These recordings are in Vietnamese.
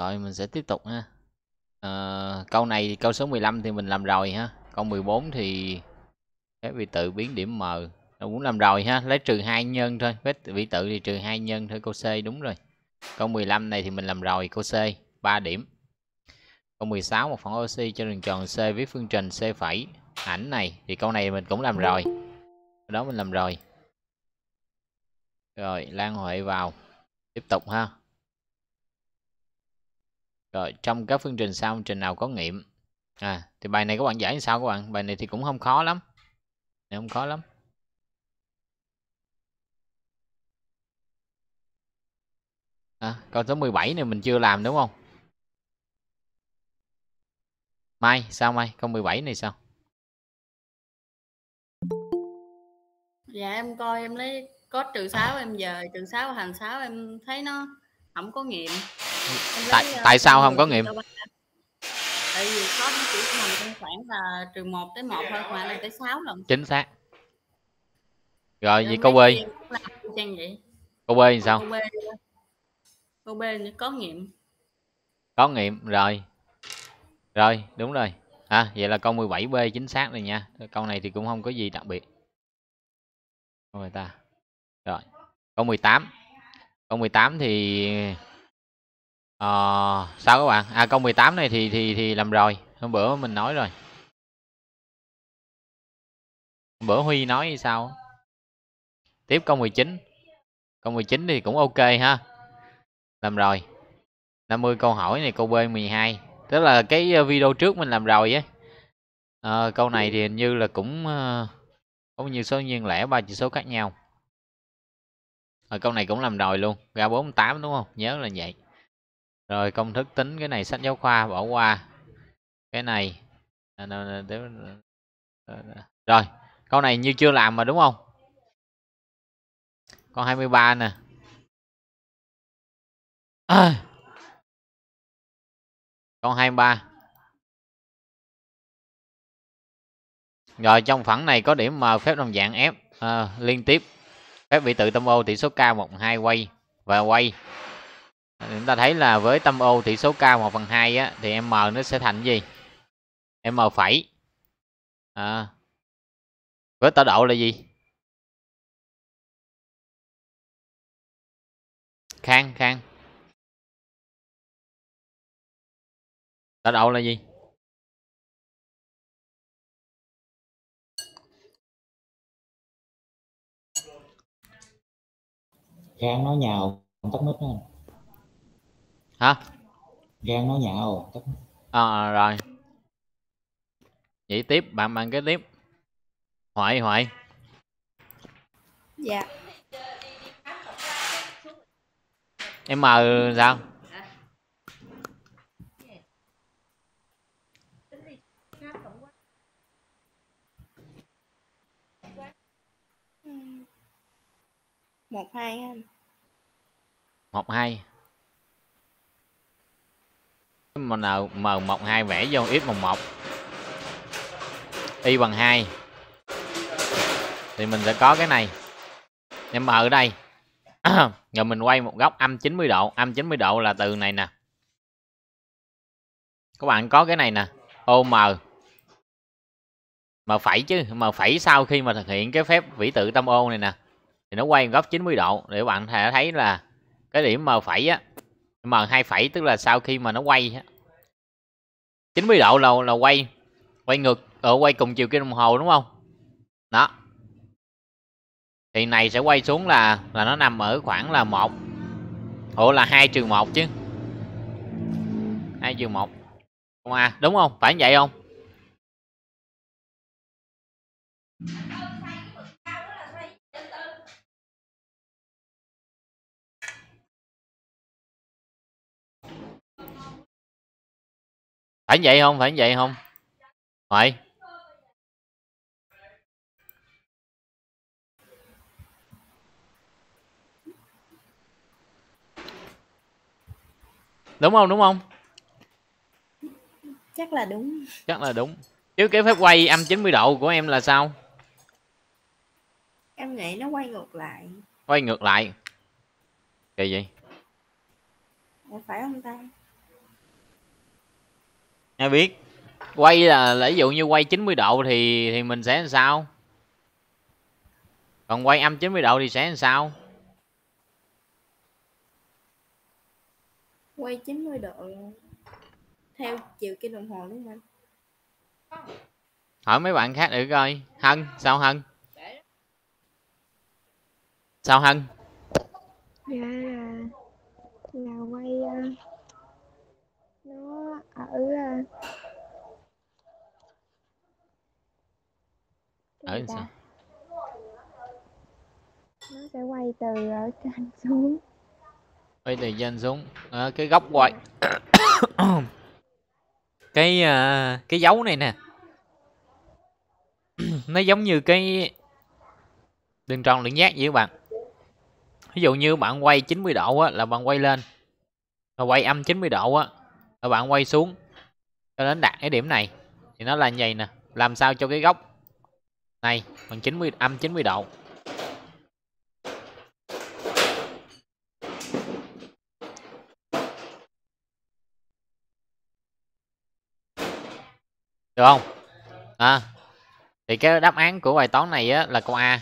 rồi mình sẽ tiếp tục ha à, câu này câu số 15 thì mình làm rồi ha câu 14 thì phép vị tự biến điểm m Đâu cũng làm rồi ha lấy trừ hai nhân thôi phép vị tự thì trừ hai nhân thôi câu c đúng rồi câu 15 này thì mình làm rồi câu c 3 điểm câu 16 một phản oxy cho đường tròn c viết phương trình c phẩy ảnh này thì câu này mình cũng làm rồi đó mình làm rồi rồi lan huệ vào tiếp tục ha rồi trong các phương trình sau trình nào có nghiệm à thì bài này các bạn giải như sao các bạn bài này thì cũng không khó lắm này không khó lắm à, câu số 17 này mình chưa làm đúng không Mai sao Mai câu 17 này sao Dạ em coi em lấy có trừ 6 em giờ trừ 6 hành 6 em thấy nó không có nghiệm tại ờ, tại sao không có nghiệm tại vì có chỉ nằm trong khoảng là trừ một tới một thôi hoặc là tới sáu lần chính xác rồi vậy cô B cô B thì sao cô B, có nghiệm có nghiệm rồi rồi đúng rồi à vậy là câu 17B chính xác rồi nha câu này thì cũng không có gì đặc biệt người ta rồi câu 18 câu 18 thì à, sao các bạn à câu 18 này thì thì thì làm rồi hôm bữa mình nói rồi hôm bữa huy nói hay sao tiếp câu 19 câu 19 thì cũng ok ha làm rồi 50 câu hỏi này câu b 12 tức là cái ờ, video trước mình làm rồi á à, câu này thì hình như là cũng cũng nhiều số nhiên lẻ ba chữ số khác nhau rồi câu này cũng làm rồi luôn ra 48 đúng không nhớ là vậy rồi công thức tính cái này sách giáo khoa bỏ qua cái này rồi câu này như chưa làm mà đúng không con 23 nè à. con 23 rồi trong phẳng này có điểm m phép đồng dạng f à, liên tiếp phép vị tự tâm ô tỷ số k một hai quay và quay chúng ta thấy là với tâm ô tỷ số cao 1 phần 2 á, thì m nó sẽ thành gì m phẩy à. với tọa độ là gì khang khang tọa độ là gì khang nói nhào tắt mít không hả gan nó nhạo à, ờ, ờ, rồi vậy tiếp bạn bạn cái tiếp hoại hoại dạ em mời sao một hai anh một hai mình m một hai vẽ vô x bằng một y bằng hai thì mình sẽ có cái này em ở đây rồi mình quay một góc âm 90 độ âm 90 độ là từ này nè các bạn có cái này nè om mà phẩy chứ mà phẩy sau khi mà thực hiện cái phép vĩ tự tâm ô này nè thì nó quay góc 90 độ để bạn thể thấy là cái điểm mà phẩy á m hai phẩy tức là sau khi mà nó quay 90 độ là là quay quay ngược ở ờ, quay cùng chiều kim đồng hồ đúng không đó thì này sẽ quay xuống là là nó nằm ở khoảng là một hộ là hai trừ một chứ hai trừ một không à đúng không phải vậy không phải vậy không phải vậy không phải đúng không đúng không chắc là đúng chắc là đúng chứ cái phép quay âm 90 độ của em là sao em nghĩ nó quay ngược lại quay ngược lại kỳ gì phải không ta Nha biết Quay là ví dụ như quay 90 độ thì thì mình sẽ làm sao Còn quay âm 90 độ thì sẽ làm sao Quay 90 độ Theo chiều cái đồng hồ đúng không Hỏi mấy bạn khác thử coi Hân sao Hân Sao Hân Dạ là, là quay uh ở ờ, ở sao nó sẽ quay từ ở trên xuống quay từ trên xuống à, cái góc quay cái uh, cái dấu này nè nó giống như cái đường tròn lượng giác vậy các bạn ví dụ như bạn quay 90 độ á, là bạn quay lên và quay âm 90 độ á, các bạn quay xuống cho đến đạt cái điểm này thì nó là như vậy nè làm sao cho cái góc này bằng 90 âm 90 độ được không à, thì cái đáp án của bài toán này á, là câu A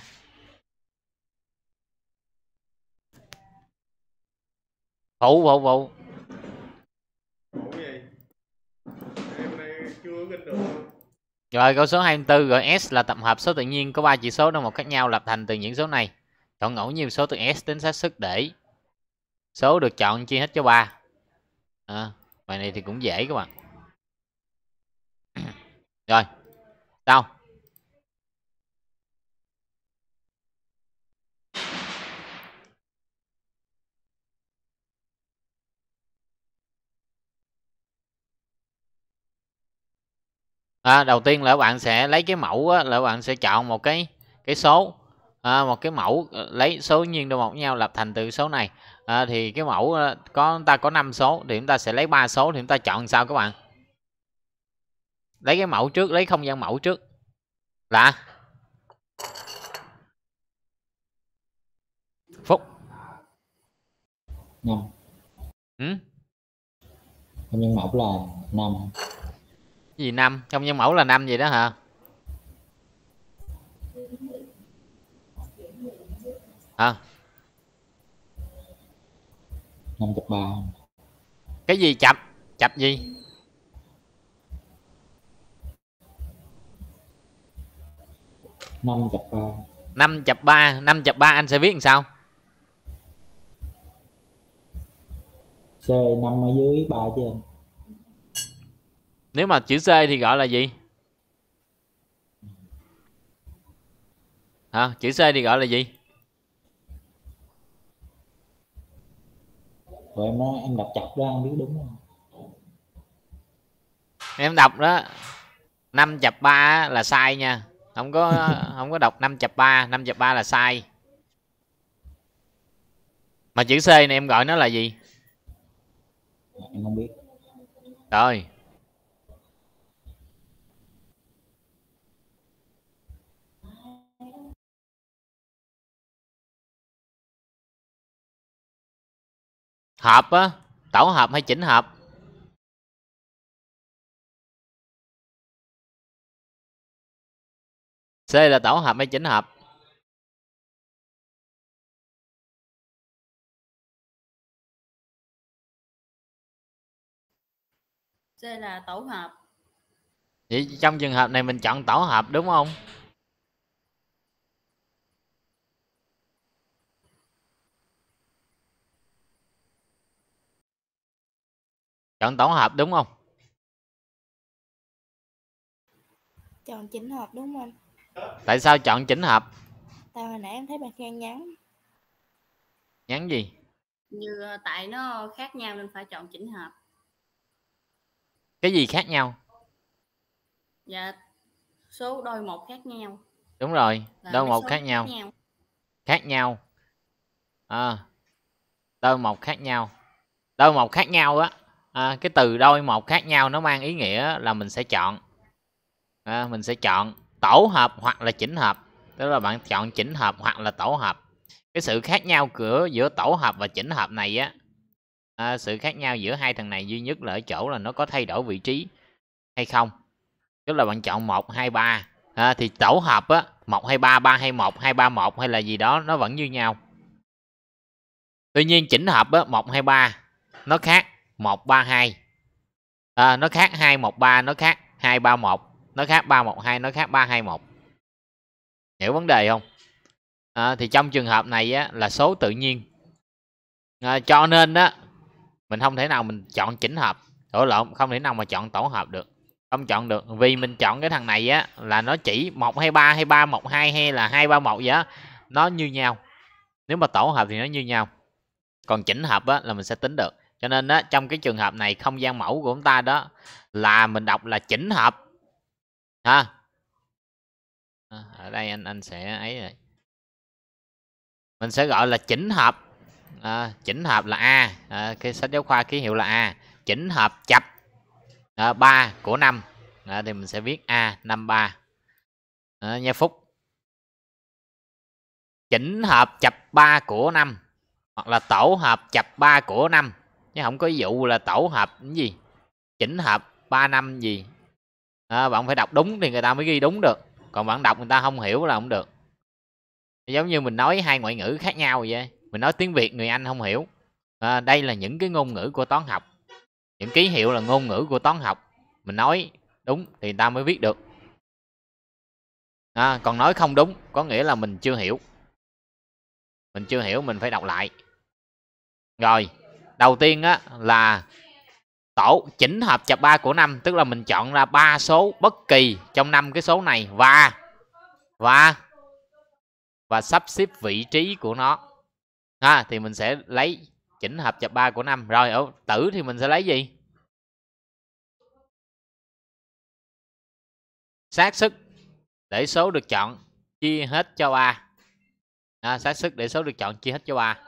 phụ phụ phụ Rồi câu số 24 gọi S là tập hợp số tự nhiên có ba chỉ số đồng một khác nhau lập thành từ những số này. Chọn ngẫu nhiên số từ S tính xác suất để số được chọn chia hết cho ba. À, bài này thì cũng dễ các bạn. Rồi. Sao? à, đầu tiên là bạn sẽ lấy cái mẫu á, là bạn sẽ chọn một cái cái số à, một cái mẫu ờ, lấy số nhiên đôi một nhau lập thành từ số này à, thì cái mẫu ờ, có ta có 5 số thì chúng ta sẽ lấy ba số thì chúng ta chọn sao các bạn lấy cái mẫu trước lấy không gian mẫu trước là phúc năm ừ? không gian mẫu là năm gì năm trong nhân mẫu là năm gì đó hả hả năm chập ba cái gì chập chập gì năm chập ba năm chập ba năm chập ba anh sẽ viết làm sao c năm ở dưới ba chứ anh nếu mà chữ C thì gọi là gì? Hả? Chữ C thì gọi là gì? Rồi em nói em đọc chặt ra không biết đúng không? Em đọc đó. 5 chập 3 là sai nha. Không có không có đọc 5 chập 3, 5 chập 3 là sai. Mà chữ C này em gọi nó là gì? Dạ, em không biết. Rồi, hợp á tổ hợp hay chỉnh hợp c là tổ hợp hay chỉnh hợp c là tổ hợp vậy trong trường hợp này mình chọn tổ hợp đúng không Chọn tổng hợp đúng không? Chọn chỉnh hợp đúng không Tại sao chọn chỉnh hợp? Tại hồi nãy em thấy bạn Khang nhắn. Nhắn gì? Như ờ, tại nó khác nhau nên phải chọn chỉnh hợp. Cái gì khác nhau? Dạ số đôi một khác nhau. Đúng rồi, Và đôi một khác nhau. khác nhau. Khác nhau. À, đôi một khác nhau. Đôi một khác nhau á à, cái từ đôi một khác nhau nó mang ý nghĩa là mình sẽ chọn à, mình sẽ chọn tổ hợp hoặc là chỉnh hợp tức là bạn chọn chỉnh hợp hoặc là tổ hợp cái sự khác nhau của giữa tổ hợp và chỉnh hợp này á à, sự khác nhau giữa hai thằng này duy nhất là ở chỗ là nó có thay đổi vị trí hay không tức là bạn chọn một hai ba à, thì tổ hợp á một hai ba ba hai một hai ba một hay là gì đó nó vẫn như nhau tuy nhiên chỉnh hợp á một hai ba nó khác 132 à, nó khác 213 nó khác 231 nó khác 312 nó khác 321 hiểu vấn đề không à, thì trong trường hợp này á, là số tự nhiên à, cho nên đó mình không thể nào mình chọn chỉnh hợp đổ lộn không thể nào mà chọn tổ hợp được không chọn được vì mình chọn cái thằng này á là nó chỉ một hai ba hay ba một hai hay là hai ba một gì nó như nhau nếu mà tổ hợp thì nó như nhau còn chỉnh hợp á là mình sẽ tính được cho nên á trong cái trường hợp này không gian mẫu của chúng ta đó là mình đọc là chỉnh hợp ha à, ở đây anh anh sẽ ấy rồi mình sẽ gọi là chỉnh hợp à, chỉnh hợp là a à, cái sách giáo khoa ký hiệu là a chỉnh hợp chập à, 3 của năm à, thì mình sẽ viết a năm ba à, nha phúc chỉnh hợp chập 3 của năm hoặc là tổ hợp chập 3 của năm chứ không có vụ là tổ hợp cái gì chỉnh hợp 3 năm gì à, bạn phải đọc đúng thì người ta mới ghi đúng được còn bạn đọc người ta không hiểu là không được giống như mình nói hai ngoại ngữ khác nhau vậy mình nói tiếng việt người anh không hiểu à, đây là những cái ngôn ngữ của toán học những ký hiệu là ngôn ngữ của toán học mình nói đúng thì người ta mới viết được à, còn nói không đúng có nghĩa là mình chưa hiểu mình chưa hiểu mình phải đọc lại rồi đầu tiên á là tổ chỉnh hợp chập ba của năm tức là mình chọn ra ba số bất kỳ trong năm cái số này và và và sắp xếp vị trí của nó ha thì mình sẽ lấy chỉnh hợp chập ba của năm rồi ở tử thì mình sẽ lấy gì xác sức để số được chọn chia hết cho ba à, xác sức để số được chọn chia hết cho ba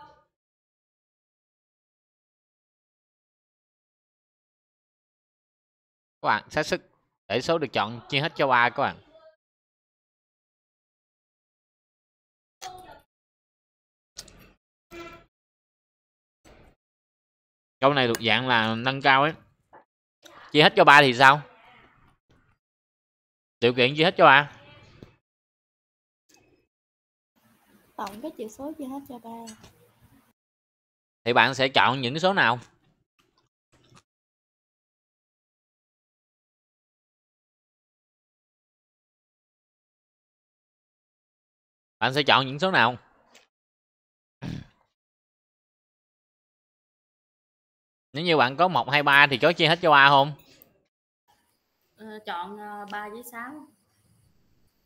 các bạn xác sức để số được chọn chia hết cho ba các bạn câu này thuộc dạng là nâng cao ấy chia hết cho ba thì sao điều kiện chia hết cho ba tổng các chữ số chia hết cho ba thì bạn sẽ chọn những số nào Bạn sẽ chọn những số nào? Nếu như bạn có 1, 2, 3 thì chó chia hết cho A không? Ừ, chọn 3 ờ, với 6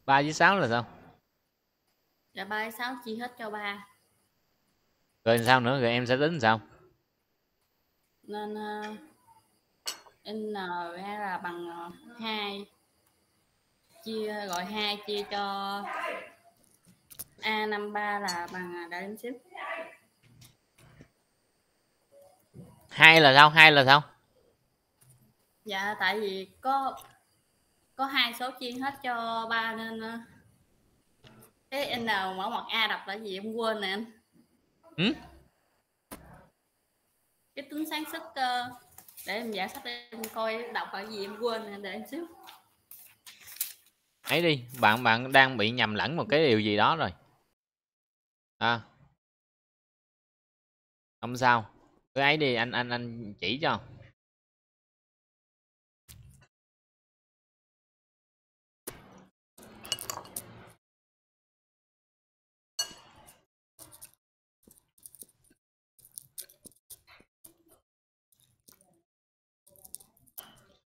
3 với 6 là sao? Dạ 3 với 6 chia hết cho 3 Rồi sao nữa? Rồi em sẽ tính sao? Nên uh, N ra là bằng 2 Chia gọi 2 chia cho A53 là bằng đợi em xíu. Hai là sao? Hai là sao? Dạ tại vì có có hai số chia hết cho ba nên à, cái N mở ngoặc A đọc là gì em quên nè anh. Ừ? Cái tính sáng sức ờ, để em giải sách em coi đọc là gì em quên nè để em xíu ấy đi bạn bạn đang bị nhầm lẫn một cái điều gì đó rồi À. Không sao. Cứ ấy đi anh anh anh chỉ cho.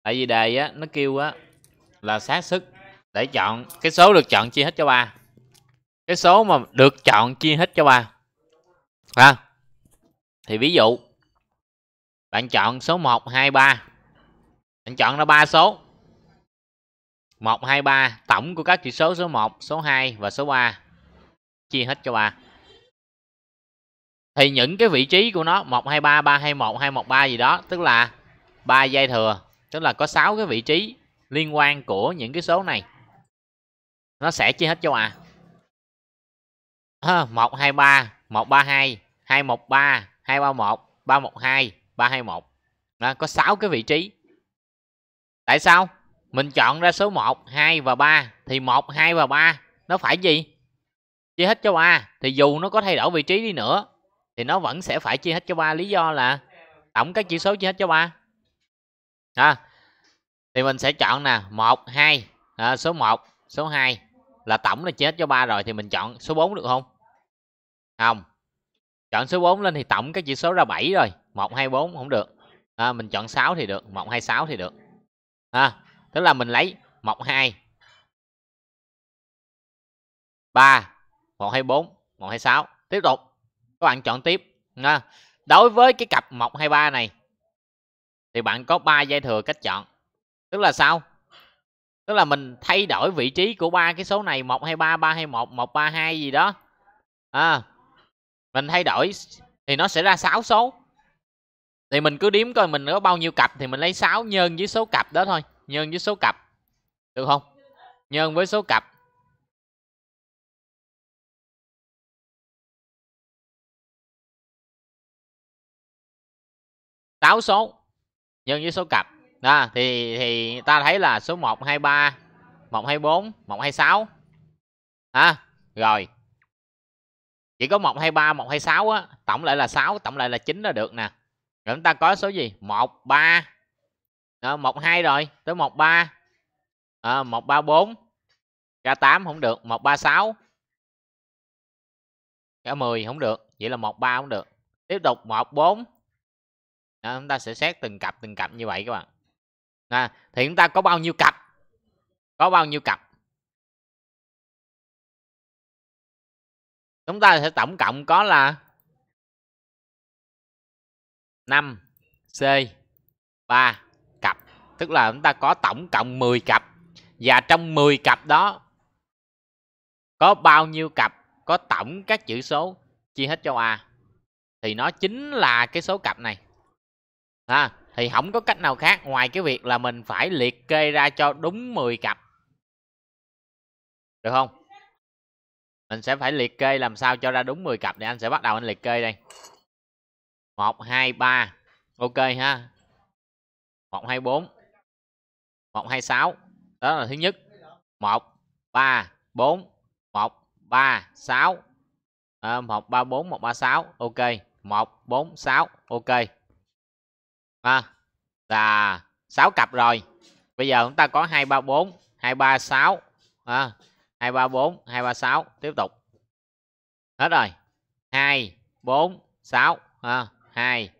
tại vì đề á nó kêu á là xác sức để chọn cái số được chọn chia hết cho ba cái số mà được chọn chia hết cho ba ha thì ví dụ bạn chọn số 1 2 3 bạn chọn ra ba số 1 2 3 tổng của các chữ số số 1 số 2 và số 3 chia hết cho ba thì những cái vị trí của nó 1 2 3 3 2 1 2 1 3 gì đó tức là ba dây thừa tức là có 6 cái vị trí liên quan của những cái số này nó sẽ chia hết cho à một hai ba một ba hai hai một ba hai ba một ba một hai ba hai một có 6 cái vị trí tại sao mình chọn ra số 1, 2 và 3 thì 1, 2 và 3 nó phải gì? Chia hết cho 3 thì dù nó có thay đổi vị trí đi nữa thì nó vẫn sẽ phải chia hết cho 3 lý do là tổng các chỉ số chia hết cho 3. À, thì mình sẽ chọn nè, 1 2 à, số 1, số 2 là tổng là chết cho ba rồi thì mình chọn số 4 được không không chọn số 4 lên thì tổng cái chỉ số ra 7 rồi 124 không được à, mình chọn 6 thì được 126 thì được à, tức là mình lấy 12 3 124 126 tiếp tục các bạn chọn tiếp à, đối với cái cặp 123 này thì bạn có 3 dây thừa cách chọn tức là sao tức là mình thay đổi vị trí của ba cái số này một hai ba ba hai một một ba hai gì đó à, mình thay đổi thì nó sẽ ra sáu số thì mình cứ điếm coi mình có bao nhiêu cặp thì mình lấy sáu nhân với số cặp đó thôi nhân với số cặp được không nhân với số cặp sáu số nhân với số cặp đó thì thì ta thấy là số 123 124 126 à, rồi chỉ có 123 126 á tổng lại là 6 tổng lại là 9 là được nè rồi chúng ta có số gì 13 à, 12 rồi tới 13 à, 134 ra 8 không được 136 ra 10 không được vậy là 13 không được tiếp tục 14 đó, chúng ta sẽ xét từng cặp từng cặp như vậy các bạn à, thì chúng ta có bao nhiêu cặp có bao nhiêu cặp chúng ta sẽ tổng cộng có là 5 C 3 cặp tức là chúng ta có tổng cộng 10 cặp và trong 10 cặp đó có bao nhiêu cặp có tổng các chữ số chia hết cho A thì nó chính là cái số cặp này ha à, thì không có cách nào khác ngoài cái việc là mình phải liệt kê ra cho đúng 10 cặp được không mình sẽ phải liệt kê làm sao cho ra đúng 10 cặp thì anh sẽ bắt đầu anh liệt kê đây một hai ba ok ha một hai bốn một hai sáu đó là thứ nhất một ba bốn một ba sáu ờ, một ba bốn một ba sáu ok một bốn sáu ok à, là sáu cặp rồi bây giờ chúng ta có hai hai hai ba ba bốn sáu à, ba bốn hai ba sáu tiếp tục hết rồi hai bốn sáu à, hai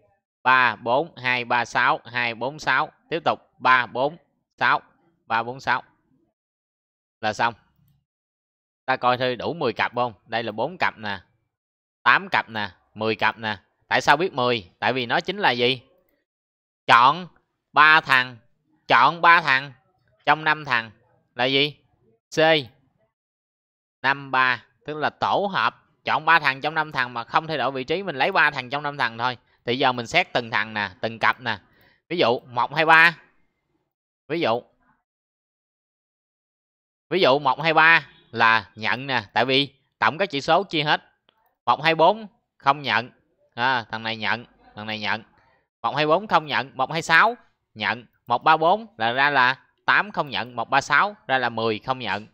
ba bốn hai ba sáu hai bốn sáu tiếp tục ba bốn sáu ba bốn sáu là xong ta coi thôi đủ 10 cặp không đây là bốn cặp nè 8 cặp nè 10 cặp nè tại sao biết 10 tại vì nó chính là gì chọn ba thằng chọn ba thằng trong năm thằng là gì c năm ba tức là tổ hợp chọn ba thằng trong năm thằng mà không thay đổi vị trí mình lấy ba thằng trong năm thằng thôi thì giờ mình xét từng thằng nè từng cặp nè ví dụ một hai ba ví dụ ví dụ một hai ba là nhận nè tại vì tổng các chỉ số chia hết một hai bốn không nhận à, thằng này nhận thằng này nhận 124 không nhận 126 nhận 134 là ra là 8 không nhận 136 ra là 10 không nhận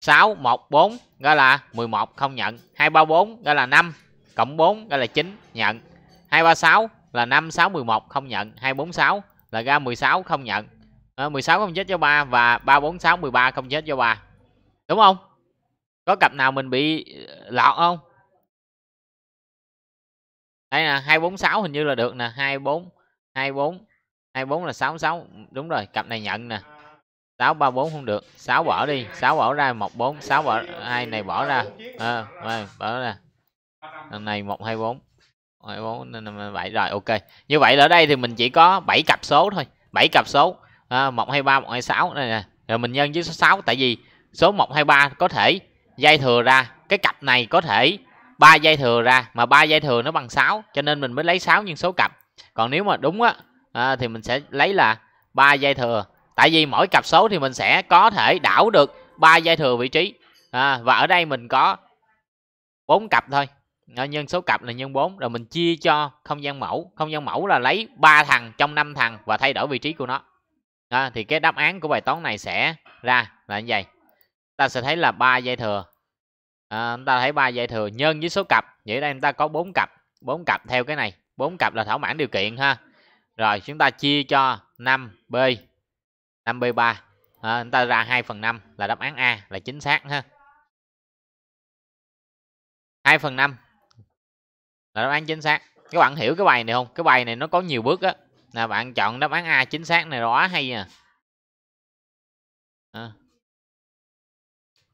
614 ra là 11 không nhận 234 ra là 5 cộng 4 ra là 9 nhận 236 là 5 6 11 không nhận 246 là ra 16 không nhận à, ờ, 16 không chết cho 3 và 346 13 không chết cho 3 đúng không có cặp nào mình bị lọt không đây là 246 hình như là được nè 24 24 24 là 66 đúng rồi cặp này nhận nè 634 không được 6 bỏ đi 6 bỏ ra 14 6 bỏ hai này bỏ ra ờ à, bỏ ra Lần này 124 24 nên vậy rồi ok như vậy là ở đây thì mình chỉ có 7 cặp số thôi 7 cặp số à, 123 126 này nè rồi mình nhân với số 6 tại vì số 123 có thể dây thừa ra cái cặp này có thể ba dây thừa ra mà ba dây thừa nó bằng 6 cho nên mình mới lấy 6 nhân số cặp còn nếu mà đúng á à, thì mình sẽ lấy là ba dây thừa tại vì mỗi cặp số thì mình sẽ có thể đảo được ba dây thừa vị trí à, và ở đây mình có bốn cặp thôi à, nhân số cặp là nhân 4 rồi mình chia cho không gian mẫu không gian mẫu là lấy ba thằng trong năm thằng và thay đổi vị trí của nó à, thì cái đáp án của bài toán này sẽ ra là như vậy ta sẽ thấy là ba dây thừa à, chúng ta thấy ba giải thừa nhân với số cặp vậy đây chúng ta có bốn cặp bốn cặp theo cái này bốn cặp là thỏa mãn điều kiện ha rồi chúng ta chia cho 5b 5b3 à, chúng ta ra 2 phần 5 là đáp án A là chính xác ha 2 phần 5 là đáp án chính xác các bạn hiểu cái bài này không cái bài này nó có nhiều bước á là bạn chọn đáp án A chính xác này rõ hay à, à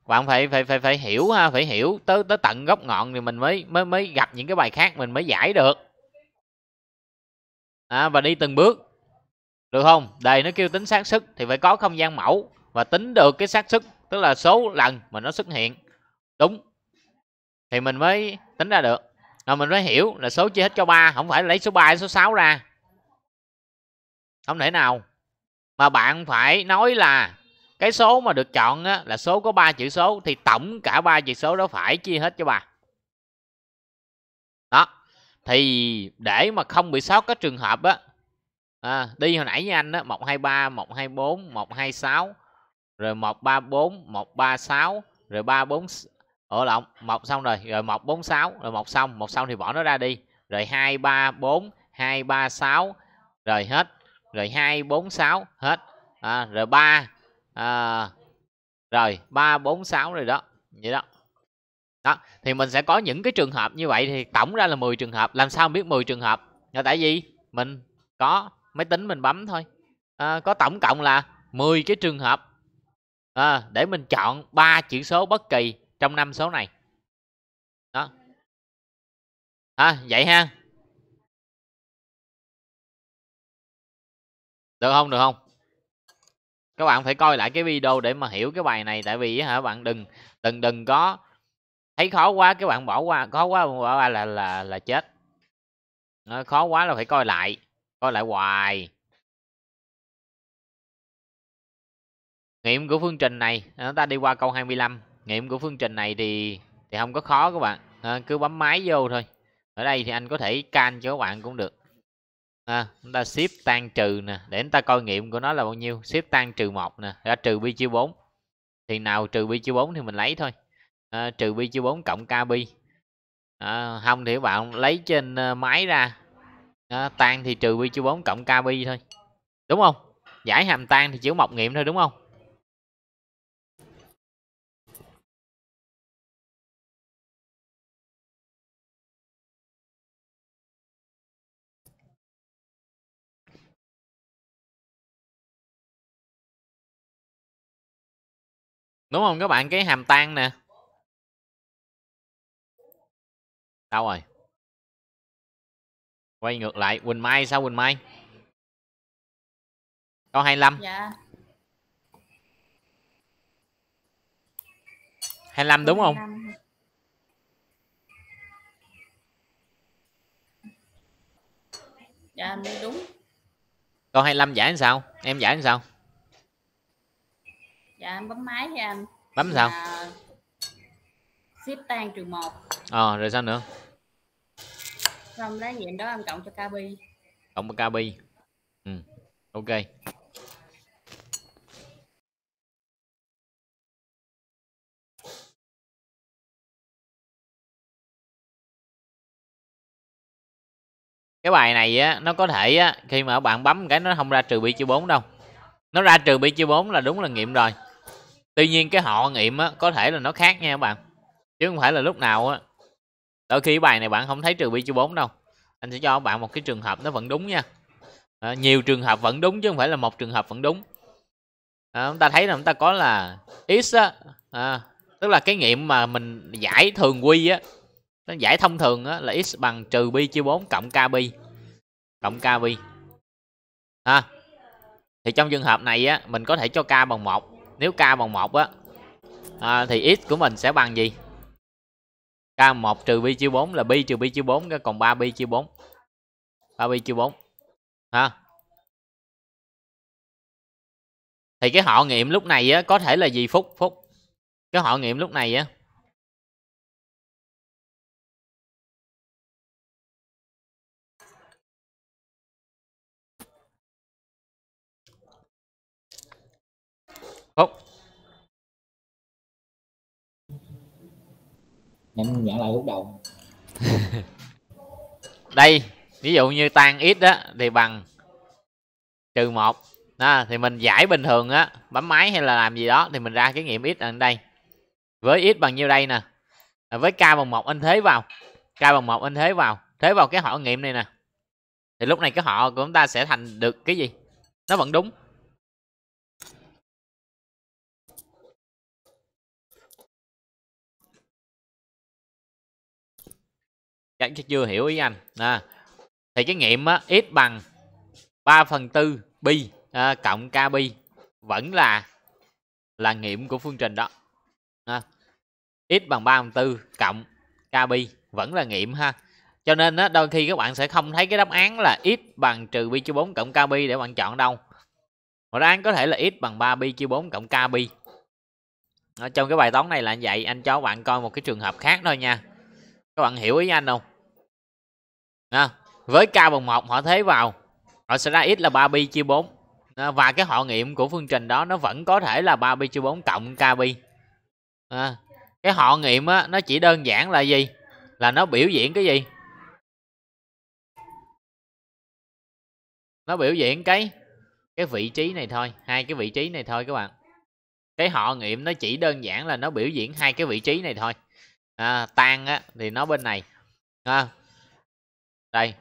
bạn phải phải phải phải hiểu ha phải hiểu tới tới tận gốc ngọn thì mình mới mới mới gặp những cái bài khác mình mới giải được à, và đi từng bước được không đề nó kêu tính xác suất thì phải có không gian mẫu và tính được cái xác suất tức là số lần mà nó xuất hiện đúng thì mình mới tính ra được rồi mình mới hiểu là số chia hết cho ba không phải lấy số ba số 6 ra không thể nào mà bạn phải nói là cái số mà được chọn á, là số có ba chữ số thì tổng cả ba chữ số đó phải chia hết cho bà đó thì để mà không bị sót các trường hợp á à, đi hồi nãy với anh á một hai ba một hai bốn một hai sáu rồi một ba bốn một ba sáu rồi ba bốn ở lộng một xong rồi rồi một bốn sáu rồi một xong một xong thì bỏ nó ra đi rồi hai ba bốn hai ba sáu rồi hết rồi hai bốn sáu hết à, rồi ba à, rồi ba bốn sáu rồi đó vậy đó đó thì mình sẽ có những cái trường hợp như vậy thì tổng ra là 10 trường hợp làm sao biết 10 trường hợp là tại vì mình có máy tính mình bấm thôi à, có tổng cộng là 10 cái trường hợp à, để mình chọn ba chữ số bất kỳ trong năm số này đó à, vậy ha được không được không các bạn phải coi lại cái video để mà hiểu cái bài này tại vì hả bạn đừng đừng đừng có thấy khó quá các bạn bỏ qua khó quá bỏ qua là là là chết nó khó quá là phải coi lại coi lại hoài nghiệm của phương trình này chúng ta đi qua câu 25 nghiệm của phương trình này thì thì không có khó các bạn à, cứ bấm máy vô thôi ở đây thì anh có thể can cho các bạn cũng được à, chúng ta ship tan trừ nè để chúng ta coi nghiệm của nó là bao nhiêu ship tan trừ một nè ra trừ bi chia 4 thì nào trừ bi chia 4 thì mình lấy thôi à, trừ bi chia 4 cộng kb à, không thì các bạn lấy trên ờ, máy ra à, tan thì trừ bi chia 4 cộng kb thôi đúng không giải hàm tan thì chỉ một nghiệm thôi đúng không đúng không các bạn cái hàm tan nè đâu rồi quay ngược lại quỳnh mai sao quỳnh mai câu 25 dạ 25 đúng không 25. dạ đúng câu 25 giải làm sao em giải làm sao dạ em bấm máy thì anh bấm sao à, tan trừ một ờ à, rồi sao nữa xong lấy nghiệm đó em cộng cho Kabi cộng cho Kabi ừ ok cái bài này á nó có thể á khi mà bạn bấm cái nó không ra trừ bi chia bốn đâu nó ra trừ bi chia bốn là đúng là nghiệm rồi tuy nhiên cái họ nghiệm á có thể là nó khác nha các bạn chứ không phải là lúc nào á đôi khi bài này bạn không thấy trừ bi chu 4 đâu anh sẽ cho bạn một cái trường hợp nó vẫn đúng nha à, nhiều trường hợp vẫn đúng chứ không phải là một trường hợp vẫn đúng à, chúng ta thấy là chúng ta có là x á à, tức là cái nghiệm mà mình giải thường quy á giải thông thường á là x bằng trừ bi chia 4 cộng kb cộng kb ha à, thì trong trường hợp này á mình có thể cho k bằng một nếu k bằng một á à, thì x của mình sẽ bằng gì k 1 trừ pi chia 4 là pi trừ pi chia 4 còn 3 pi chia 4 3 pi chia 4 ha thì cái họ nghiệm lúc này á có thể là gì phúc phúc cái họ nghiệm lúc này á Tốt. Em nhận lại lúc đầu. Đây, ví dụ như tan ít đó thì bằng trừ một đó, thì mình giải bình thường á bấm máy hay là làm gì đó thì mình ra cái nghiệm x ở đây với x bằng nhiêu đây nè à, với k bằng một anh thế vào k bằng một anh thế vào thế vào cái họ nghiệm này nè thì lúc này cái họ của chúng ta sẽ thành được cái gì nó vẫn đúng chắc chưa hiểu ý anh à, thì cái nghiệm á, x bằng 3 phần tư pi à, cộng k pi vẫn là là nghiệm của phương trình đó à, x bằng 3 phần tư cộng k pi vẫn là nghiệm ha cho nên á, đôi khi các bạn sẽ không thấy cái đáp án là x bằng trừ pi chia 4 cộng k pi để bạn chọn đâu mà đáp án có thể là x bằng 3 pi chia 4 cộng k pi trong cái bài toán này là vậy anh cho bạn coi một cái trường hợp khác thôi nha các bạn hiểu ý anh không à, với k bằng một họ thế vào họ sẽ ra ít là 3 pi chia 4 à, và cái họ nghiệm của phương trình đó nó vẫn có thể là 3 pi chia 4 cộng k pi à, cái họ nghiệm á, nó chỉ đơn giản là gì là nó biểu diễn cái gì nó biểu diễn cái cái vị trí này thôi hai cái vị trí này thôi các bạn cái họ nghiệm nó chỉ đơn giản là nó biểu diễn hai cái vị trí này thôi à, tan á thì nó bên này à, đây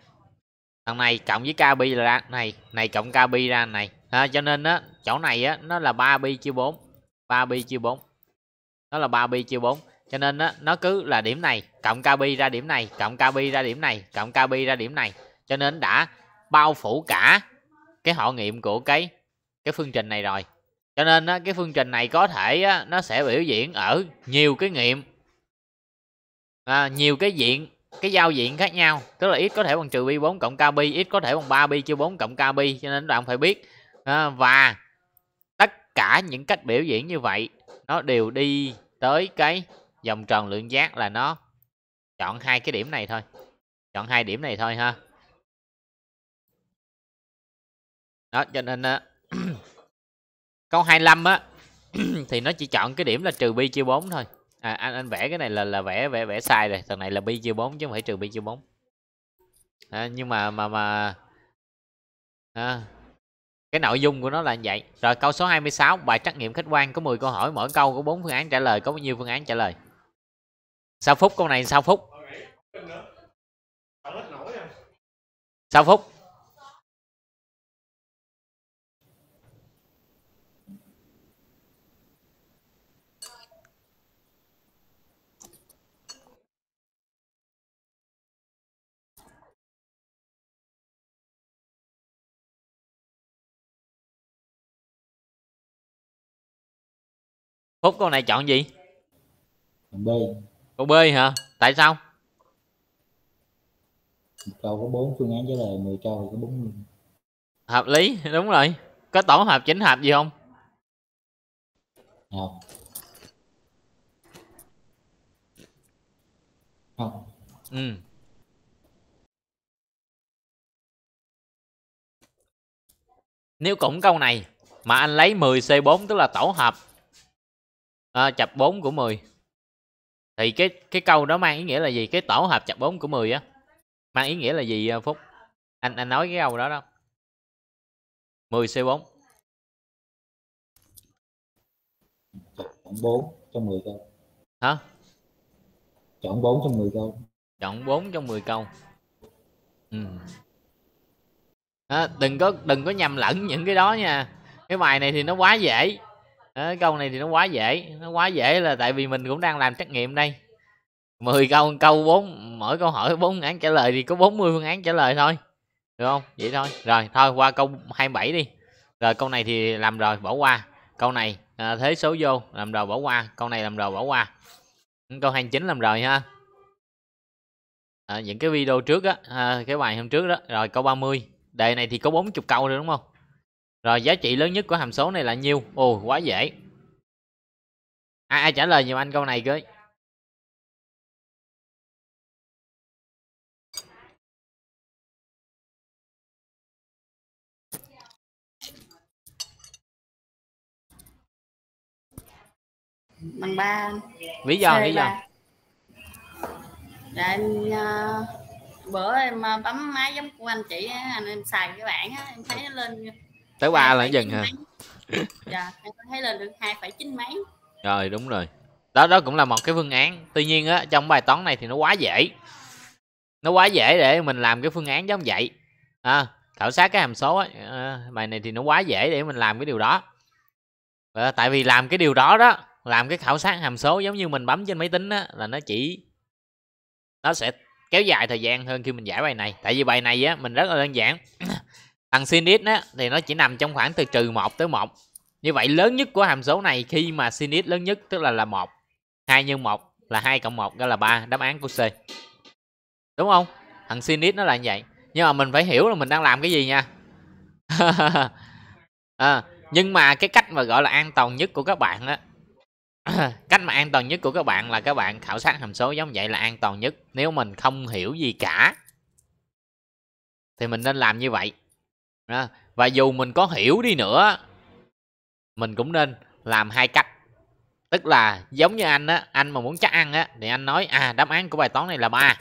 thằng này cộng với kb là ra này này cộng kb ra này à, cho nên á chỗ này á nó là 3 bi chia 4 3 bi chia 4 nó là 3 bi chia 4 cho nên á nó cứ là điểm này cộng kb ra điểm này cộng kb ra điểm này cộng kb ra điểm này cho nên đã bao phủ cả cái họ nghiệm của cái cái phương trình này rồi cho nên á, cái phương trình này có thể á, nó sẽ biểu diễn ở nhiều cái nghiệm à, nhiều cái diện cái giao diện khác nhau tức là x có thể bằng trừ bi 4 cộng kb x có thể bằng 3 bi chia 4 cộng kb cho nên bạn phải biết à, và tất cả những cách biểu diễn như vậy nó đều đi tới cái vòng tròn lượng giác là nó chọn hai cái điểm này thôi chọn hai điểm này thôi ha đó cho nên uh, câu 25 á thì nó chỉ chọn cái điểm là trừ bi chia 4 thôi à, anh anh vẽ cái này là là vẽ vẽ vẽ sai rồi thằng này là bi chưa bóng chứ không phải trừ bi chưa bóng à, nhưng mà mà mà à, cái nội dung của nó là như vậy rồi câu số 26 bài trắc nghiệm khách quan có 10 câu hỏi mỗi câu có bốn phương án trả lời có bao nhiêu phương án trả lời sau phút câu này sau phút à. sau phút Phúc con này chọn gì? B. Câu B hả? Tại sao? Câu có 4 phương án trả lời, 10 câu thì có 4 Hợp lý, đúng rồi. Có tổng hợp chính hợp gì không? Không. Không. Ừ. Nếu cũng câu này mà anh lấy 10C4 tức là tổ hợp à, chập 4 của 10 thì cái cái câu đó mang ý nghĩa là gì cái tổ hợp chập 4 của 10 á mang ý nghĩa là gì à, Phúc anh anh nói cái câu đó đó 10C4 chọn 4 trong 10 câu hả chọn 4 trong 10 câu chọn 4 trong 10 câu ừ. à, đừng có đừng có nhầm lẫn những cái đó nha cái bài này thì nó quá dễ đó, câu này thì nó quá dễ nó quá dễ là tại vì mình cũng đang làm trắc nghiệm đây 10 câu câu 4 mỗi câu hỏi 4 án trả lời thì có 40 phương án trả lời thôi được không vậy thôi rồi thôi qua câu 27 đi rồi câu này thì làm rồi bỏ qua câu này à, thế số vô làm rồi bỏ qua câu này làm rồi bỏ qua ừ, câu 29 làm rồi ha à, những cái video trước á à, cái bài hôm trước đó rồi câu 30 đề này thì có 40 câu rồi đúng không rồi giá trị lớn nhất của hàm số này là nhiêu? Ồ quá dễ. Ai, ai trả lời nhiều anh câu này cơ? bằng ba lý do lý do dạ anh ờ, bữa em ờ, bấm máy giống của anh chị anh em xài cái bảng em thấy nó lên tới ba là dừng hả dạ em thấy lên được hai phẩy chín mấy rồi đúng rồi đó đó cũng là một cái phương án tuy nhiên á trong bài toán này thì nó quá dễ nó quá dễ để mình làm cái phương án giống vậy à, khảo sát cái hàm số á à, bài này thì nó quá dễ để mình làm cái điều đó à, tại vì làm cái điều đó đó làm cái khảo sát hàm số giống như mình bấm trên máy tính á là nó chỉ nó sẽ kéo dài thời gian hơn khi mình giải bài này tại vì bài này á mình rất là đơn giản Thằng sin x á, thì nó chỉ nằm trong khoảng từ trừ một tới một Như vậy lớn nhất của hàm số này khi mà sin x lớn nhất tức là là một hai nhân một là hai cộng một đó là ba đáp án của C. Đúng không? Thằng sin x nó là như vậy. Nhưng mà mình phải hiểu là mình đang làm cái gì nha. à, nhưng mà cái cách mà gọi là an toàn nhất của các bạn á cách mà an toàn nhất của các bạn là các bạn khảo sát hàm số giống vậy là an toàn nhất nếu mình không hiểu gì cả thì mình nên làm như vậy à, và dù mình có hiểu đi nữa mình cũng nên làm hai cách tức là giống như anh á anh mà muốn chắc ăn á thì anh nói à đáp án của bài toán này là ba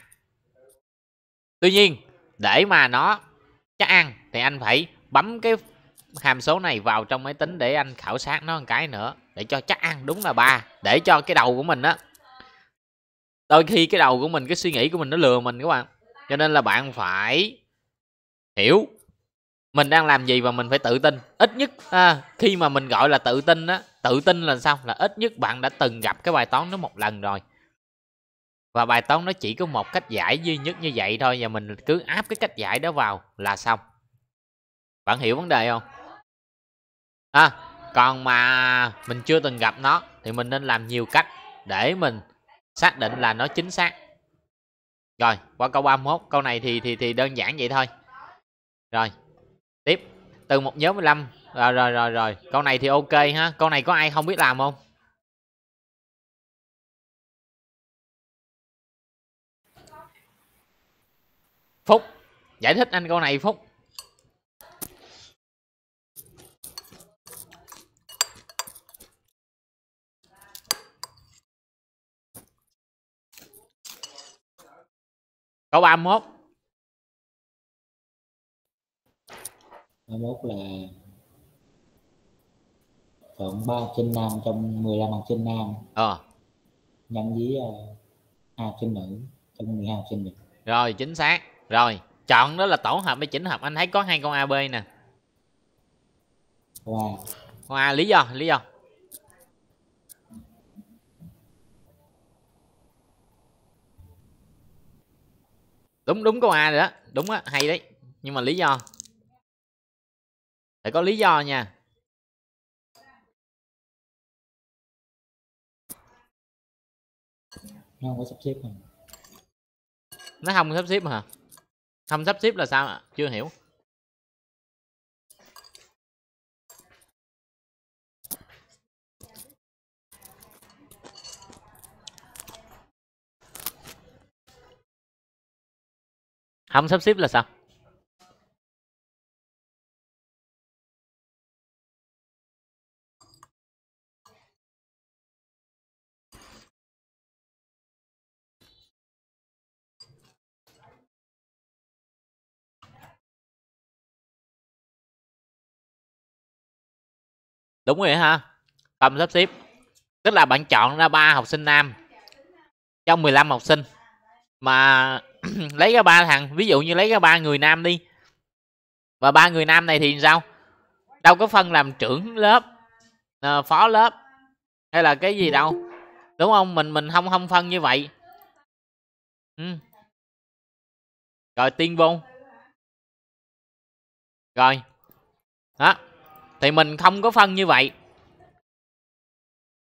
tuy nhiên để mà nó chắc ăn thì anh phải bấm cái hàm số này vào trong máy tính để anh khảo sát nó một cái nữa để cho chắc ăn đúng là ba để cho cái đầu của mình á đôi khi cái đầu của mình cái suy nghĩ của mình nó lừa mình các bạn cho nên là bạn phải hiểu mình đang làm gì và mình phải tự tin ít nhất à, khi mà mình gọi là tự tin á tự tin là sao là ít nhất bạn đã từng gặp cái bài toán nó một lần rồi và bài toán nó chỉ có một cách giải duy nhất như vậy thôi và mình cứ áp cái cách giải đó vào là xong bạn hiểu vấn đề không à, còn mà mình chưa từng gặp nó thì mình nên làm nhiều cách để mình xác định là nó chính xác rồi qua câu 31 câu này thì thì thì đơn giản vậy thôi rồi tiếp từ một nhóm 15 rồi rồi rồi rồi con này thì ok ha con này có ai không biết làm không phúc giải thích anh con này phúc câu 31 21 là khoảng 3 trên nam trong 15 bằng trên nam ờ. nhân với ờ, hai trên nữ trong 12 trên nữ rồi chính xác rồi chọn đó là tổ hợp với chỉnh hợp anh thấy có hai con AB nè wow. con lý do lý do đúng đúng câu A rồi đó đúng á hay đấy nhưng mà lý do phải có lý do nha nó không có sắp xếp nó không sắp xếp hả không sắp xếp là sao chưa hiểu không sắp xếp là sao đúng rồi ha không sắp xếp tức là bạn chọn ra ba học sinh nam trong 15 học sinh mà lấy ra ba thằng ví dụ như lấy ra ba người nam đi và ba người nam này thì sao đâu có phân làm trưởng lớp ờ, phó lớp hay là cái gì đâu đúng không mình mình không không phân như vậy ừ. rồi tiên vô rồi đó thì mình không có phân như vậy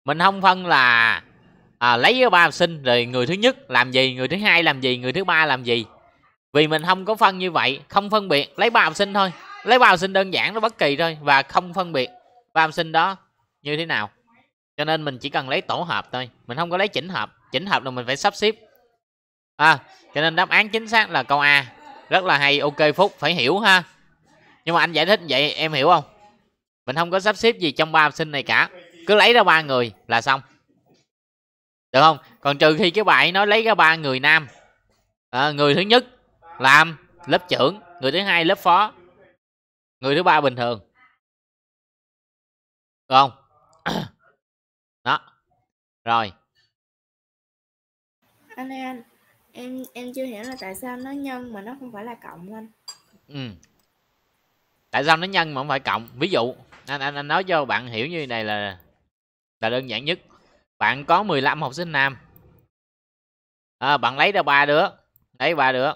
mình không phân là à, lấy ba học sinh rồi người thứ nhất làm gì người thứ hai làm gì người thứ ba làm gì vì mình không có phân như vậy không phân biệt lấy ba học sinh thôi lấy ba học sinh đơn giản nó bất kỳ thôi và không phân biệt ba học sinh đó như thế nào cho nên mình chỉ cần lấy tổ hợp thôi mình không có lấy chỉnh hợp chỉnh hợp là mình phải sắp xếp à, cho nên đáp án chính xác là câu a rất là hay ok phúc phải hiểu ha nhưng mà anh giải thích vậy em hiểu không mình không có sắp xếp gì trong ba học sinh này cả cứ lấy ra ba người là xong được không còn trừ khi cái bài nó lấy ra ba người nam à, người thứ nhất làm lớp trưởng người thứ hai lớp phó người thứ ba bình thường được không đó rồi anh em, em em chưa hiểu là tại sao nó nhân mà nó không phải là cộng anh ừ tại sao nó nhân mà không phải cộng ví dụ anh anh anh nói cho bạn hiểu như này là là đơn giản nhất bạn có 15 học sinh nam à, bạn lấy ra ba đứa lấy ba đứa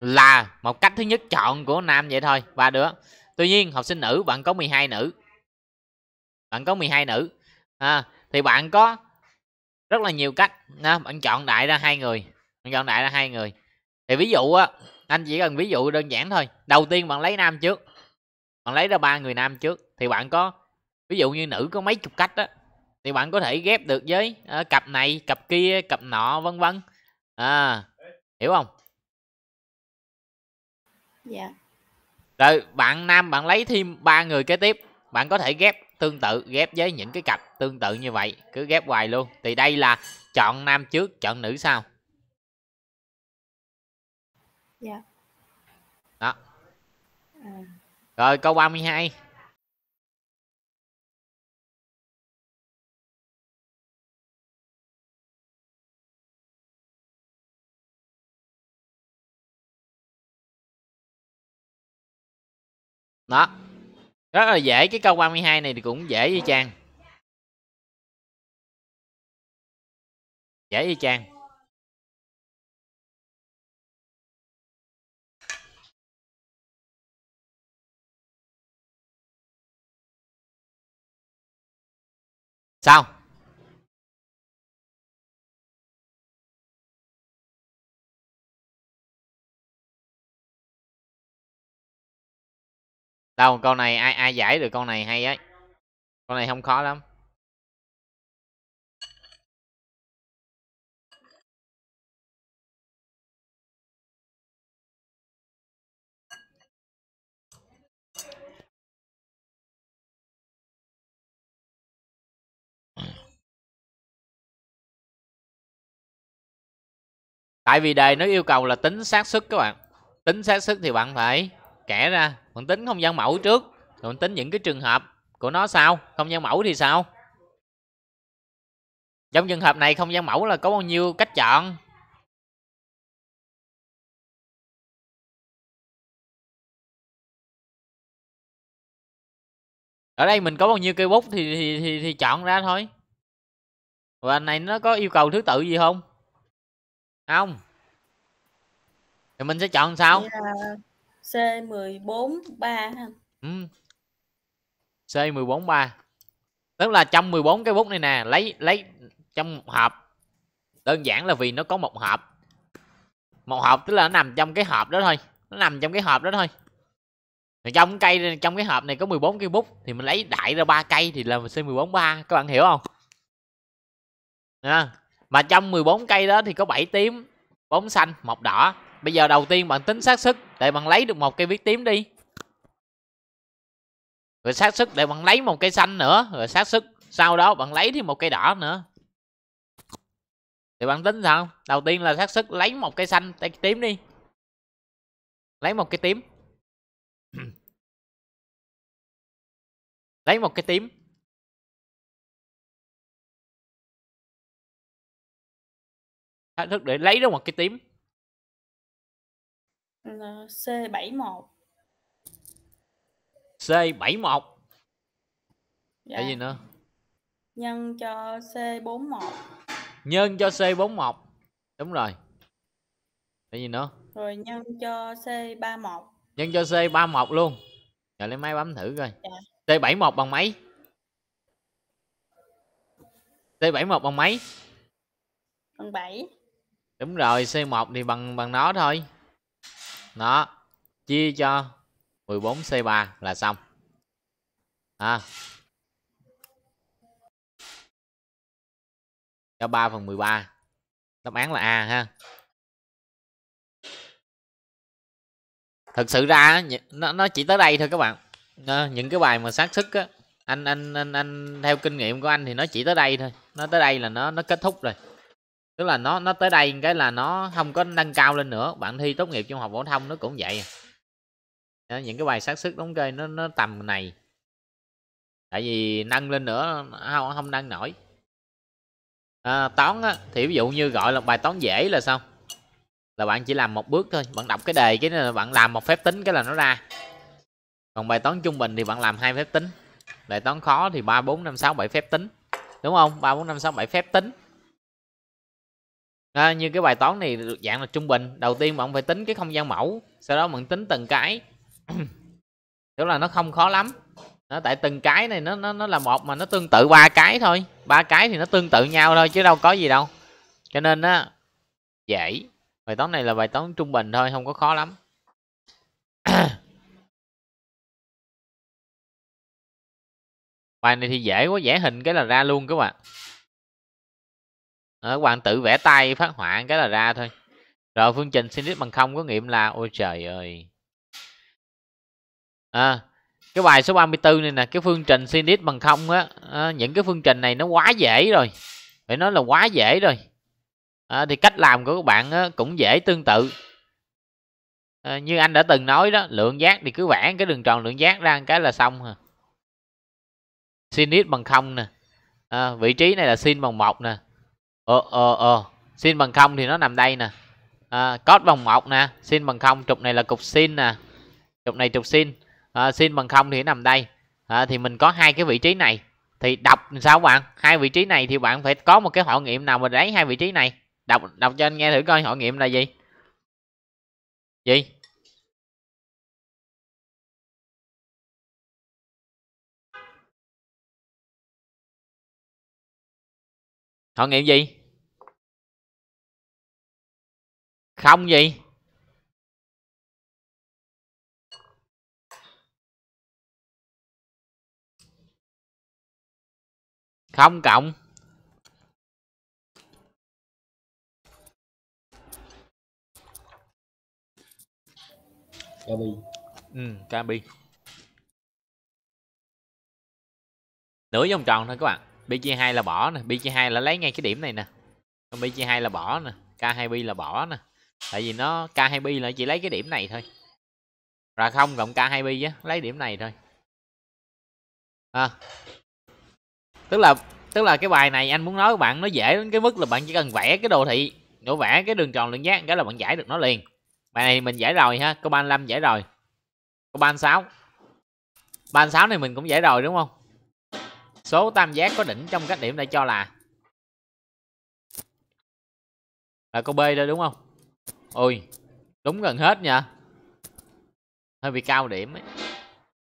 là một cách thứ nhất chọn của nam vậy thôi ba đứa tuy nhiên học sinh nữ bạn có 12 nữ bạn có 12 nữ à, thì bạn có rất là nhiều cách à, bạn chọn đại ra hai người bạn chọn đại ra hai người thì ví dụ á anh chỉ cần ví dụ đơn giản thôi đầu tiên bạn lấy nam trước bạn lấy ra ba người nam trước thì bạn có ví dụ như nữ có mấy chục cách á thì bạn có thể ghép được với uh, cặp này cặp kia cặp nọ vân vân à hiểu không dạ rồi bạn nam bạn lấy thêm ba người kế tiếp bạn có thể ghép tương tự ghép với những cái cặp tương tự như vậy cứ ghép hoài luôn thì đây là chọn nam trước chọn nữ sau dạ đó à. Rồi câu 32. Đó. Rất là dễ cái câu 32 này thì cũng dễ y chang. Dễ y chang. sao đâu con này ai ai giải được con này hay ấy con này không khó lắm tại vì đề nó yêu cầu là tính xác suất các bạn tính xác suất thì bạn phải kẻ ra bạn tính không gian mẫu trước rồi bạn tính những cái trường hợp của nó sao không gian mẫu thì sao trong trường hợp này không gian mẫu là có bao nhiêu cách chọn ở đây mình có bao nhiêu cây bút thì thì, thì thì chọn ra thôi và này nó có yêu cầu thứ tự gì không không thì mình sẽ chọn sao dạ, c 14 3 ừ. c 14 3 tức là trong 14 cái bút này nè lấy lấy trong một hộp đơn giản là vì nó có một hộp một hộp tức là nó nằm trong cái hộp đó thôi nó nằm trong cái hộp đó thôi thì trong cây trong cái hộp này có 14 cây bút thì mình lấy đại ra ba cây thì là c 14 3 các bạn hiểu không à, mà trong 14 cây đó thì có 7 tím, 4 xanh, một đỏ. Bây giờ đầu tiên bạn tính xác suất để bạn lấy được một cây viết tím đi. Rồi xác suất để bạn lấy một cây xanh nữa, rồi xác suất sau đó bạn lấy thêm một cây đỏ nữa. Thì bạn tính sao? Đầu tiên là xác suất lấy một cây xanh cây tím đi. Lấy một cây tím. lấy một cây tím thách thức để lấy ra một cái tím C71 C71 dạ. Tại gì nữa Nhân cho C41 Nhân cho C41 Đúng rồi Tại gì nữa Rồi nhân cho C31 Nhân cho C31 luôn Giờ lấy máy bấm thử coi dạ. C71 bằng mấy C71 bằng mấy Bằng 7 đúng rồi C1 thì bằng bằng nó thôi nó chia cho 14C3 là xong à. cho 3 phần 13 đáp án là A ha thực sự ra nó, nó chỉ tới đây thôi các bạn à, những cái bài mà xác sức á anh anh anh anh theo kinh nghiệm của anh thì nó chỉ tới đây thôi nó tới đây là nó nó kết thúc rồi tức là nó nó tới đây cái là nó không có nâng cao lên nữa bạn thi tốt nghiệp trung học phổ thông nó cũng vậy những cái bài sát sức đóng cơ nó nó tầm này tại vì nâng lên nữa không không nâng nổi à, toán á, thì ví dụ như gọi là bài toán dễ là sao là bạn chỉ làm một bước thôi bạn đọc cái đề cái là bạn làm một phép tính cái là nó ra còn bài toán trung bình thì bạn làm hai phép tính bài toán khó thì ba bốn năm sáu bảy phép tính đúng không ba bốn năm sáu bảy phép tính À, như cái bài toán này dạng là trung bình đầu tiên bạn phải tính cái không gian mẫu sau đó bạn tính từng cái tức là nó không khó lắm nó tại từng cái này nó nó nó là một mà nó tương tự ba cái thôi ba cái thì nó tương tự nhau thôi chứ đâu có gì đâu cho nên á dễ bài toán này là bài toán trung bình thôi không có khó lắm bài này thì dễ quá dễ hình cái là ra luôn các bạn ở ờ, hoàng tự vẽ tay phát họa cái là ra thôi rồi phương trình sin x bằng không có nghiệm là ôi trời ơi à, cái bài số 34 này nè cái phương trình sin x bằng không á à, những cái phương trình này nó quá dễ rồi phải nói là quá dễ rồi à, thì cách làm của các bạn á, cũng dễ tương tự à, như anh đã từng nói đó lượng giác thì cứ vẽ cái đường tròn lượng giác ra cái là xong hả sin x bằng không nè à, vị trí này là sin bằng một nè ờ ờ ờ sin bằng không thì nó nằm đây nè à, cos bằng một nè sin bằng không trục này là cục sin nè trục này trục sin à, sin bằng không thì nó nằm đây à, thì mình có hai cái vị trí này thì đọc sao bạn hai vị trí này thì bạn phải có một cái hội nghiệm nào mà lấy hai vị trí này đọc đọc cho anh nghe thử coi hội nghiệm là gì gì hội nghiệm gì không gì không cộng Kabi ừ Kabi nửa vòng tròn thôi các bạn chia hai là bỏ nè chia hai là lấy ngay cái điểm này nè chia hai là bỏ nè k hai b là bỏ nè tại vì nó k 2 b là chỉ lấy cái điểm này thôi ra không cộng k 2 b á lấy điểm này thôi à. tức là tức là cái bài này anh muốn nói với bạn nó dễ đến cái mức là bạn chỉ cần vẽ cái đồ thị nó vẽ cái đường tròn lượng giác cái là bạn giải được nó liền bài này mình giải rồi ha cô ban năm giải rồi cô ban sáu ban sáu này mình cũng giải rồi đúng không số tam giác có đỉnh trong các điểm đã cho là là câu b đây đúng không ôi đúng gần hết nha hơi bị cao điểm ấy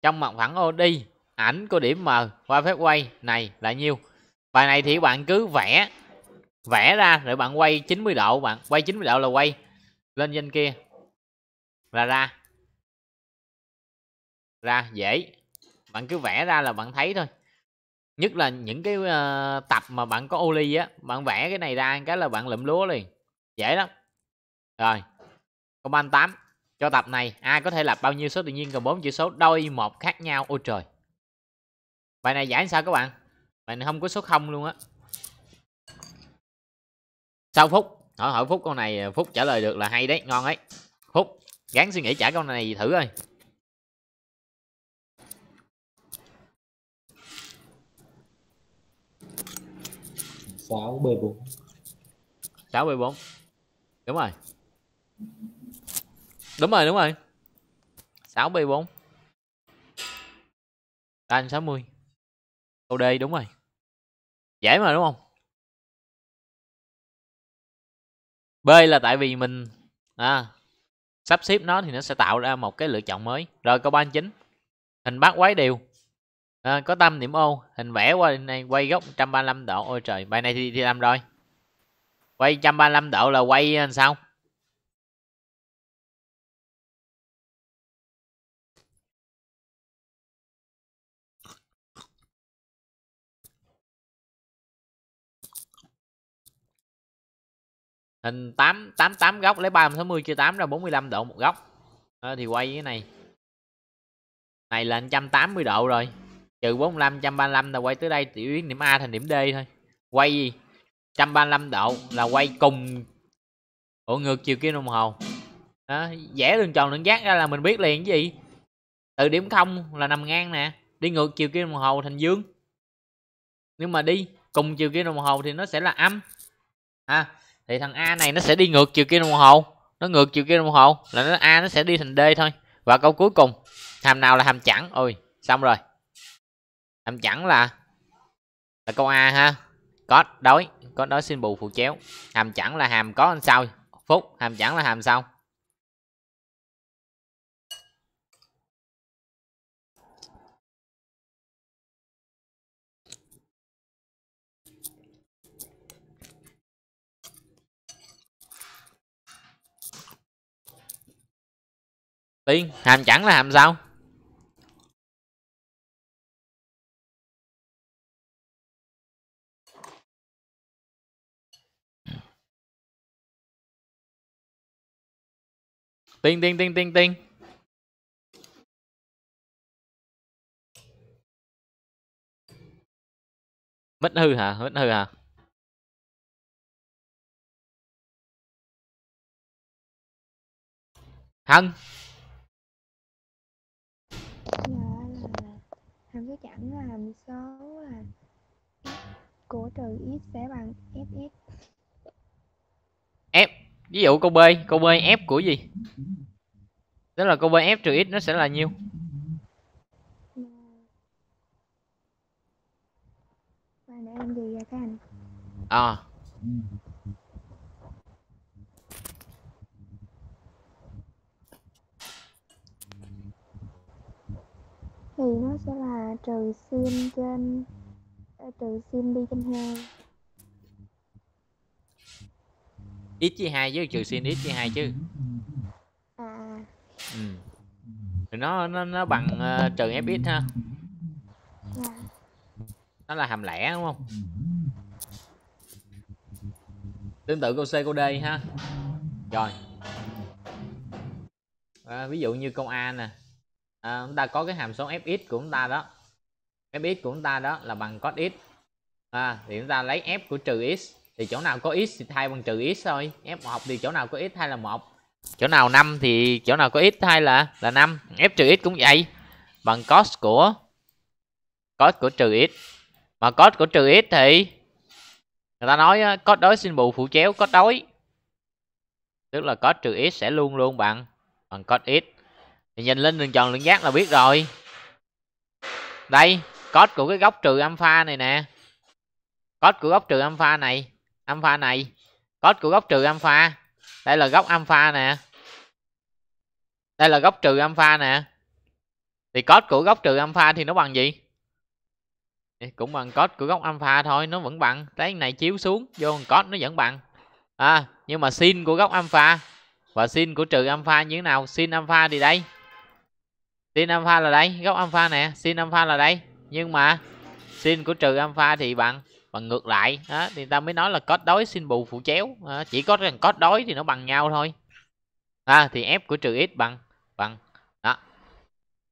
trong mặt phẳng ô đi ảnh của điểm m qua phép quay này là nhiêu bài này thì bạn cứ vẽ vẽ ra rồi bạn quay 90 độ bạn quay 90 độ là quay lên danh kia là ra ra dễ bạn cứ vẽ ra là bạn thấy thôi nhất là những cái uh, tập mà bạn có ô ly á bạn vẽ cái này ra cái là bạn lượm lúa liền dễ lắm rồi công an 8 cho tập này ai có thể lập bao nhiêu số tự nhiên gồm bốn chữ số đôi một khác nhau ôi trời bài này giải sao các bạn bài này không có số không luôn á sau phút hỏi hỏi phút con này phút trả lời được là hay đấy ngon ấy phút gán suy nghĩ trả câu này thử ơi sáu b bốn sáu b bốn đúng rồi đúng rồi đúng rồi 6 b 4 tan 60 câu d đúng rồi dễ mà đúng không b là tại vì mình à, sắp xếp nó thì nó sẽ tạo ra một cái lựa chọn mới rồi câu ban chính hình bát quái đều à, có tâm điểm ô hình vẽ qua này quay góc 135 độ ôi trời bài này thì, thì làm rồi quay 135 độ là quay sao hình 8 88 góc lấy 360 chia 8 ra 45 độ một góc à, thì quay cái này này là 180 độ rồi trừ 45 135 là quay tới đây tiểu biến điểm A thành điểm D thôi quay gì 135 độ là quay cùng ở ngược chiều kim đồng hồ đó, vẽ đường tròn đường giác ra là mình biết liền cái gì từ điểm không là nằm ngang nè đi ngược chiều kim đồng hồ thành dương nhưng mà đi cùng chiều kim đồng hồ thì nó sẽ là âm ha à, thì thằng a này nó sẽ đi ngược chiều kia đồng hồ nó ngược chiều kia đồng hồ là nó a nó sẽ đi thành d thôi và câu cuối cùng hàm nào là hàm chẵn ôi xong rồi hàm chẵn là là câu a ha có đói có đói xin bù phụ chéo hàm chẵn là hàm có anh sao phút hàm chẵn là hàm sau tiên hàm chẳng là hàm sao tiên tiên tiên tiên tiên mít hư hả mít hư hả hân Dạ, là là hàm số chẵn là hàm số là của trừ x sẽ bằng fx f ví dụ câu b câu b f của gì tức là câu b f trừ x nó sẽ là nhiêu à thì nó sẽ là trừ sin trên ờ, trừ sin đi trên hai ít chia hai chứ trừ sin ít chia hai chứ à, à. ừ. nó nó nó bằng uh, trừ ít ha à. nó là hàm lẻ đúng không tương tự câu c câu d ha rồi à, ví dụ như câu a nè à, chúng ta có cái hàm số fx của chúng ta đó fx của chúng ta đó là bằng cos x à, thì chúng ta lấy f của trừ x thì chỗ nào có x thì thay bằng trừ x thôi f một thì chỗ nào có x thay là một chỗ nào 5 thì chỗ nào có x thay là là 5 f trừ x cũng vậy bằng cos của cos của trừ x mà cos của trừ x thì người ta nói cos đối xin bù phụ chéo cos đối tức là cos trừ x sẽ luôn luôn bằng bằng cos x thì nhìn lên đường tròn lượng giác là biết rồi đây cos của cái góc trừ alpha này nè cos của góc trừ alpha này alpha này cos của góc trừ alpha đây là góc alpha nè đây là góc trừ alpha nè thì cos của góc trừ alpha thì nó bằng gì cũng bằng cos của góc alpha thôi nó vẫn bằng cái này chiếu xuống vô cos nó vẫn bằng à nhưng mà sin của góc alpha và sin của trừ alpha như thế nào sin alpha thì đây sin alpha là đây góc alpha nè sin alpha là đây nhưng mà sin của trừ alpha thì bằng bằng ngược lại đó, thì ta mới nói là cos đối sin bù phụ chéo à, chỉ có rằng cos đối thì nó bằng nhau thôi à, thì f của trừ x bằng bằng đó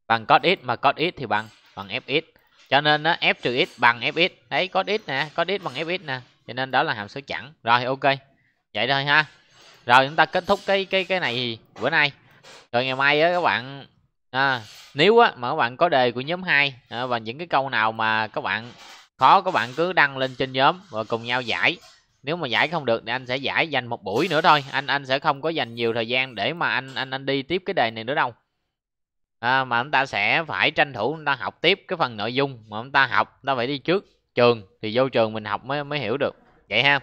bằng cos x mà cos x thì bằng bằng fx cho nên đó, f trừ x bằng fx đấy cos x nè cos x bằng fx nè cho nên đó là hàm số chẵn rồi ok vậy thôi ha rồi chúng ta kết thúc cái cái cái này bữa nay rồi ngày mai á các bạn à, nếu á, mà các bạn có đề của nhóm 2 à, và những cái câu nào mà các bạn khó các bạn cứ đăng lên trên nhóm và cùng nhau giải nếu mà giải không được thì anh sẽ giải dành một buổi nữa thôi anh anh sẽ không có dành nhiều thời gian để mà anh anh anh đi tiếp cái đề này nữa đâu à, mà chúng ta sẽ phải tranh thủ chúng ta học tiếp cái phần nội dung mà chúng ta học chúng ta phải đi trước trường thì vô trường mình học mới mới hiểu được vậy ha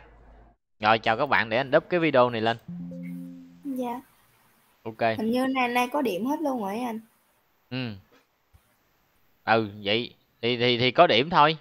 rồi chào các bạn để anh đúp cái video này lên dạ ok hình như nay nay có điểm hết luôn rồi anh Ừ, Ừ, vậy thì thì thì có điểm thôi.